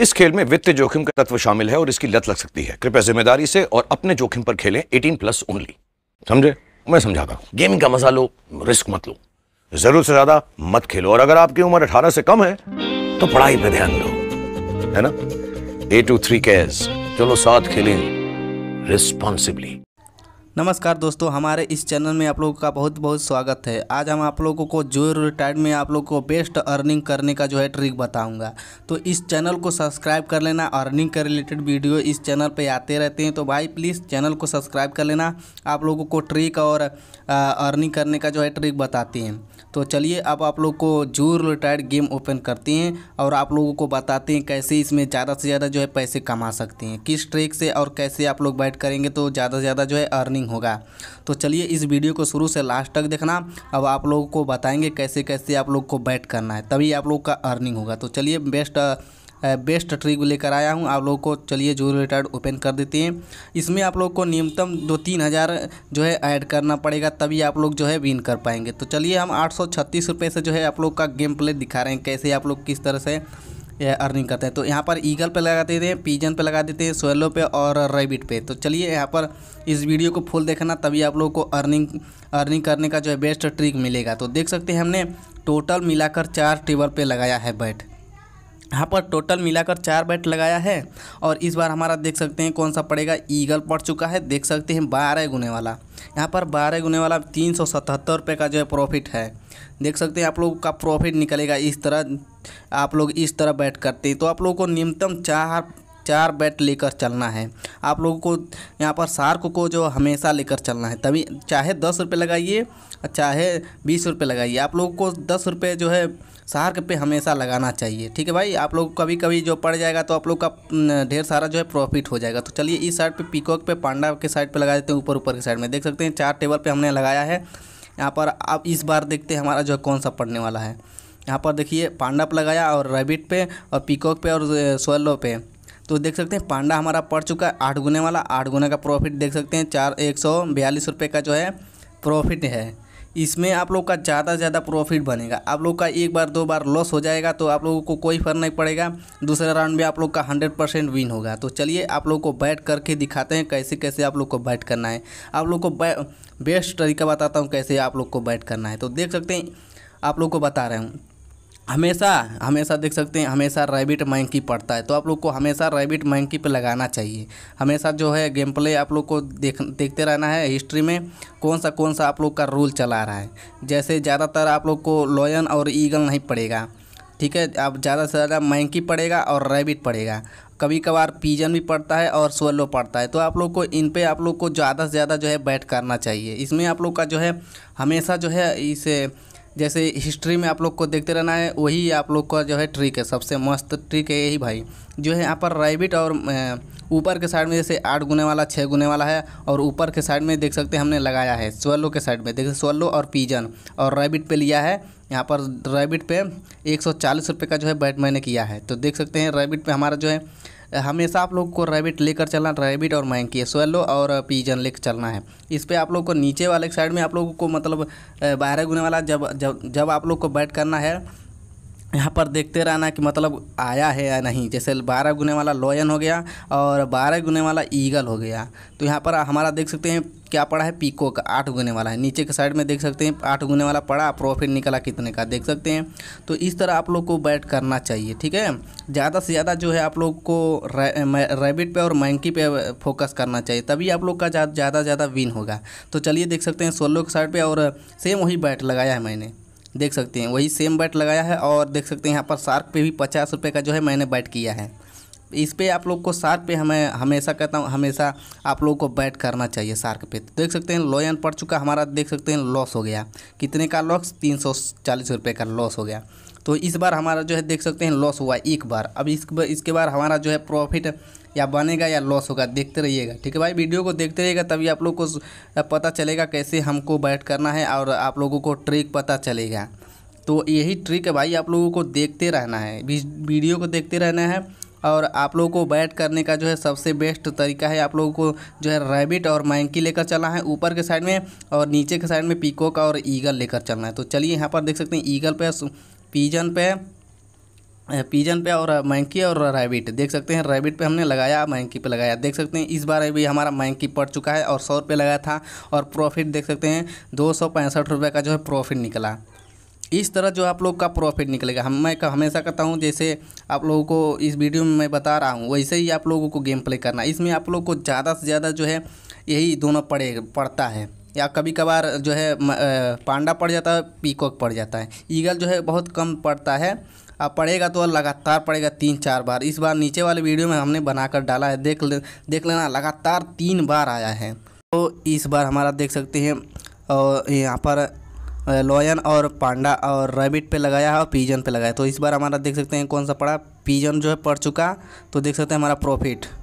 इस खेल में वित्तीय जोखिम का तत्व शामिल है और इसकी लत लग सकती है कृपया जिम्मेदारी से और अपने जोखिम पर खेलें 18 प्लस ओनली समझे मैं समझाता हूँ गेमिंग का मजा लो रिस्क मत लो जरूर से ज्यादा मत खेलो और अगर आपकी उम्र 18 से कम है तो पढ़ाई पर ध्यान दो है ना ए टू थ्री कैस चलो साथ खेलें रिस्पॉन्सिबली नमस्कार दोस्तों हमारे इस चैनल में आप लोगों का बहुत बहुत स्वागत है आज हम आप लोगों को जो रिटायर्ड में आप लोगों को बेस्ट अर्निंग करने का जो है ट्रिक बताऊंगा तो इस चैनल को सब्सक्राइब कर लेना अर्निंग के रिलेटेड वीडियो इस चैनल पे आते रहते हैं तो भाई प्लीज़ चैनल को सब्सक्राइब कर लेना आप लोगों को ट्रिक और अर्निंग करने का जो है ट्रिक बताते हैं तो चलिए अब आप लोग को जूर रिटायर्ड गेम ओपन करते हैं और आप लोगों को बताते हैं कैसे इसमें ज़्यादा से ज़्यादा जो है पैसे कमा सकते हैं किस ट्रिक से और कैसे आप लोग बैट करेंगे तो ज़्यादा से ज़्यादा जो है अर्निंग अर्निंग होगा तो चलिए इस वीडियो को शुरू से लास्ट तक देखना अब आप लोगों को बताएंगे कैसे कैसे आप लोग को बैट करना है तभी आप लोग का अर्निंग होगा तो चलिए बेस्ट बेस्ट ट्रिक लेकर आया हूँ आप लोगों को चलिए जो रिटार्ड ओपन कर देते हैं इसमें आप लोग को न्यूनतम दो तीन हज़ार जो है ऐड करना पड़ेगा तभी आप लोग जो है विन कर पाएंगे तो चलिए हम आठ सौ छत्तीस रुपये से जो है आप लोग का गेम प्ले दिखा रहे हैं कैसे आप लोग किस तरह से अर्निंग करते हैं तो यहाँ पर ईगल पे लगा देते हैं पीजन पे लगा देते हैं सोयलो पे और रेबिट पे तो चलिए यहाँ पर इस वीडियो को फुल देखना तभी आप लोगों को अर्निंग अर्निंग करने का जो है बेस्ट ट्रिक मिलेगा तो देख सकते हैं हमने टोटल मिलाकर चार टेबल पे लगाया है बैट यहाँ पर टोटल मिलाकर चार बैट लगाया है और इस बार हमारा देख सकते हैं कौन सा पड़ेगा ईगल पड़ चुका है देख सकते हैं बारह गुने वाला यहाँ पर बारह गुने वाला तीन सौ सतहत्तर रुपये का जो है प्रॉफिट है देख सकते हैं आप लोगों का प्रॉफिट निकलेगा इस तरह आप लोग इस तरह बैट करते हैं तो आप लोगों को न्यूनतम चार चार बैट लेकर चलना है आप लोगों को यहाँ पर सार्क को जो हमेशा लेकर चलना है तभी चाहे दस रुपये लगाइए चाहे बीस रुपये लगाइए आप लोगों को दस रुपये जो है सार्क पे हमेशा लगाना चाहिए ठीक है भाई आप लोग कभी कभी जो पड़ जाएगा तो आप लोग का ढेर सारा जो है प्रॉफिट हो जाएगा तो चलिए इस साइड पर पीकॉक पर पांडा के साइड पर लगा देते हैं ऊपर ऊपर के साइड में देख सकते हैं चार टेबल पर हमने लगाया है यहाँ पर आप इस बार देखते हैं हमारा जो है कौन सा पड़ने वाला है यहाँ पर देखिए पांडा पर लगाया और रैबिट पे और पीकॉक पे और सोलो पे तो देख सकते हैं पांडा हमारा पड़ चुका है आठ गुने वाला आठ गुने का प्रॉफिट देख सकते हैं चार एक सौ बयालीस रुपये का जो है प्रॉफिट है इसमें आप लोग का ज़्यादा से ज़्यादा प्रॉफिट बनेगा आप लोग का एक बार दो बार लॉस हो जाएगा तो आप लोगों को कोई फर्क नहीं पड़ेगा दूसरे राउंड में आप लोग का हंड्रेड परसेंट विन होगा तो चलिए आप लोग को बैट करके दिखाते हैं कैसे कैसे आप लोग को बैट करना है आप लोग को बेस्ट तरीका बताता हूँ कैसे आप लोग को बैट करना है तो देख सकते हैं आप लोग को बता रहे हूँ हमेशा हमेशा देख सकते हैं हमेशा रैबिट मैंकी पड़ता है तो आप लोग को हमेशा रैबिट मैंकी पे लगाना चाहिए हमेशा जो है गेम प्ले आप लोग को देख देखते रहना है हिस्ट्री में कौन सा कौन सा आप लोग का रूल चला रहा है जैसे ज़्यादातर आप लोग को लॉयन और ईगल नहीं पड़ेगा ठीक है आप ज़्यादा से ज़्यादा मैंकी पड़ेगा और रैबिट पड़ेगा कभी कभार पीजन भी पड़ता है और सोलो पड़ता है तो आप लोग को इन पे आप लोग को ज़्यादा से ज़्यादा जो है बैट करना चाहिए इसमें आप लोग का जो है हमेशा जो है इसे जैसे हिस्ट्री में आप लोग को देखते रहना है वही आप लोग का जो है ट्रिक है सबसे मस्त ट्रिक है यही भाई जो है यहाँ पर राइबिट और ऊपर के साइड में जैसे आठ गुने वाला छः गुने वाला है और ऊपर के साइड में देख सकते हैं हमने लगाया है स्वेलो के साइड में देखिए स्वेलो और पीजन और रैबिट पे लिया है यहाँ पर रैबिट पे एक सौ चालीस रुपये का जो है बैट मैंने किया है तो देख सकते हैं रैबिट पे हमारा जो है हमेशा आप लोग को रैबिट लेकर चलना रैबिट और मैंकी स्वेलो और पीजन लेकर चलना है इस पर आप लोग को नीचे वाले साइड में आप लोगों को मतलब बारह गुने वाला जब जब जब आप लोग को बैट करना है यहाँ पर देखते रहना कि मतलब आया है या नहीं जैसे बारह गुने वाला लॉयन हो गया और बारह गुने वाला ईगल हो गया तो यहाँ पर हमारा देख सकते हैं क्या पड़ा है पीको का आठ गुने वाला है नीचे के साइड में देख सकते हैं आठ गुने वाला पड़ा प्रॉफिट निकला कितने का देख सकते हैं तो इस तरह आप लोग को बैट करना चाहिए ठीक है ज़्यादा से ज़्यादा जो है आप लोग को रैबिट पे और मैंकी पे फोकस करना चाहिए तभी आप लोग का ज़्यादा ज़्यादा विन होगा तो चलिए देख सकते हैं सोलो के साइड पर और सेम वही बैट लगाया है मैंने देख सकते हैं वही सेम बैट लगाया है और देख सकते हैं यहाँ पर शार्क पे भी पचास रुपये का जो है मैंने बैट किया है इस पर आप लोग को शार्क पे हमें हमेशा कहता हूँ हमेशा आप लोग को बैट करना चाहिए सार्क पे तो देख सकते हैं लोयन पड़ चुका हमारा देख सकते हैं लॉस हो गया कितने का लॉस तीन सौ चालीस रुपये का लॉस हो गया तो इस बार हमारा जो है देख सकते हैं लॉस हुआ एक बार अब इस इसके बार हमारा जो है प्रॉफिट या बनेगा या लॉस होगा देखते रहिएगा ठीक है भाई वीडियो को देखते रहिएगा तभी आप लोग को पता चलेगा कैसे हमको बैट करना है और आप लोगों को ट्रिक पता चलेगा तो यही ट्रिक है भाई आप लोगों को देखते रहना है वीडियो को देखते रहना है और आप लोगों को बैट करने का जो है सबसे बेस्ट तरीका है आप लोगों को जो है रैबिट और मैंकी लेकर चलना है ऊपर के साइड में और नीचे के साइड में पीकॉक और ईगल लेकर चलना है तो चलिए यहाँ पर देख सकते हैं ईगल पे पीजन पे पीजन पे और मैंकी और रैबिट देख सकते हैं रैबिट पे हमने लगाया मैंकी पे लगाया देख सकते हैं इस बार भी हमारा मैंकी पड़ चुका है और सौ रुपये लगाया था और प्रॉफिट देख सकते हैं दो सौ पैंसठ रुपये का जो है प्रॉफिट निकला इस तरह जो आप लोग का प्रॉफिट निकलेगा हम मैं हमेशा कहता हूँ जैसे आप लोगों को इस वीडियो में मैं बता रहा हूँ वैसे ही आप लोगों को गेम प्ले करना इसमें आप लोग को ज़्यादा से ज़्यादा जो है यही दोनों पड़े पड़ता है या कभी कभार जो है पांडा पड़ जाता है पीकॉक पड़ जाता है ईगल जो है बहुत कम पड़ता है अब पड़ेगा तो लगातार पड़ेगा तीन चार बार इस बार नीचे वाले वीडियो में हमने बनाकर डाला है देख ले, देख लेना लगातार तीन बार आया है तो इस बार हमारा देख सकते हैं और यहाँ पर लॉयन और पांडा और रैबिट पे लगाया है और पीजन पे लगाया तो इस बार हमारा देख सकते हैं कौन सा पड़ा पीजन जो है पड़ चुका तो देख सकते हैं हमारा प्रॉफिट